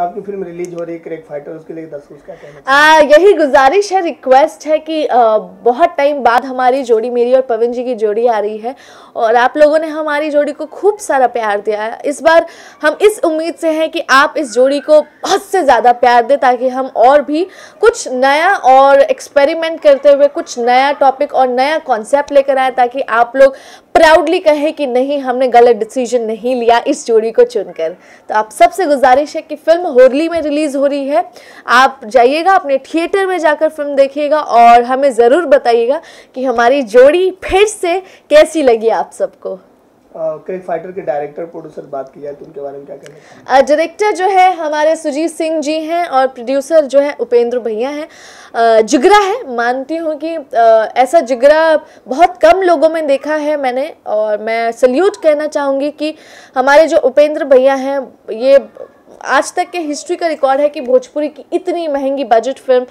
आपकी film release हो रही है क्रेक फाइटर उसके लिए दर्शकों का कहना आ, यही गुजारिश है रिक्वेस्ट है कि आ, बहुत टाइम बाद हमारी जोड़ी मेरी और पवन जी की जोड़ी आ रही है और आप लोगों ने हमारी जोड़ी को खूब सारा प्यार दिया है इस बार हम इस उम्मीद से हैं कि आप इस जोड़ी को बहुत से ज़्यादा प्यार दें ताकि हम और भी कुछ नया और एक्सपेरिमेंट करते हुए कुछ नया टॉपिक और नया कॉन्सेप्ट लेकर आए ताकि आप लोग प्राउडली कहें कि नहीं हमने गलत डिसीजन नहीं लिया इस जोड़ी को चुनकर तो आप सबसे गुजारिश है कि फिल्म होरली में रिलीज़ हो रही है आप जाइएगा अपने थिएटर में जाकर फिल्म देखिएगा और हमें ज़रूर बताइएगा कि हमारी जोड़ी फिर से कैसी लगी आप सबको कई फाइटर के डायरेक्टर प्रोड्यूसर बात किया तो उनके बारे में क्या कहना डायरेक्टर जो है हमारे सुजीत सिंह जी हैं और प्रोड्यूसर जो है उपेंद्र भैया हैं जिगरा है मानती हूँ कि ऐसा जिगरा बहुत कम लोगों में देखा है मैंने और मैं सल्यूट कहना चाहूँगी कि हमारे जो उपेंद्र भैया हैं ये आज तक के हिस्ट्री का रिकॉर्ड है कि भोजपुरी की इतनी महंगी बजट फिल्म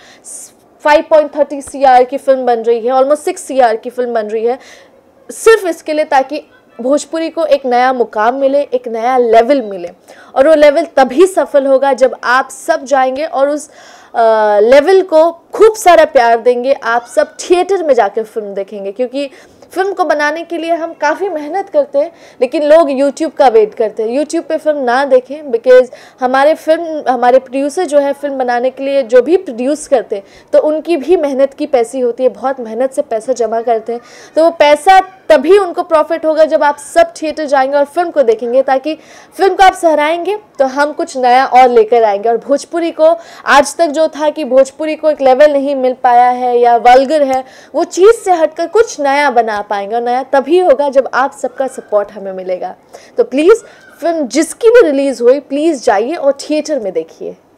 5.30 सीआर की फिल्म बन रही है ऑलमोस्ट सिक्स सीआर की फिल्म बन रही है सिर्फ इसके लिए ताकि भोजपुरी को एक नया मुकाम मिले एक नया लेवल मिले और वो लेवल तभी सफल होगा जब आप सब जाएंगे और उस लेवल को खूब सारा प्यार देंगे आप सब थिएटर में जाकर फिल्म देखेंगे क्योंकि फिल्म को बनाने के लिए हम काफ़ी मेहनत करते हैं लेकिन लोग यूट्यूब का वेट करते हैं यूट्यूब पे फिल्म ना देखें बिकॉज हमारे फिल्म हमारे प्रोड्यूसर जो है फिल्म बनाने के लिए जो भी प्रोड्यूस करते हैं तो उनकी भी मेहनत की पैसी होती है बहुत मेहनत से पैसा जमा करते हैं तो वो पैसा तभी उनको प्रॉफिट होगा जब आप सब थिएटर जाएंगे और फिल्म को देखेंगे ताकि फिल्म को आप सहराएंगे तो हम कुछ नया और लेकर आएंगे और भोजपुरी को आज तक जो था कि भोजपुरी को एक लेवल नहीं मिल पाया है या वल्गर है वो चीज़ से हटकर कुछ नया बना ला पाएंगे और नया तभी होगा जब आप सबका सपोर्ट हमें मिलेगा तो प्लीज़ फिल्म जिसकी भी रिलीज़ हुई प्लीज़ जाइए और थिएटर में देखिए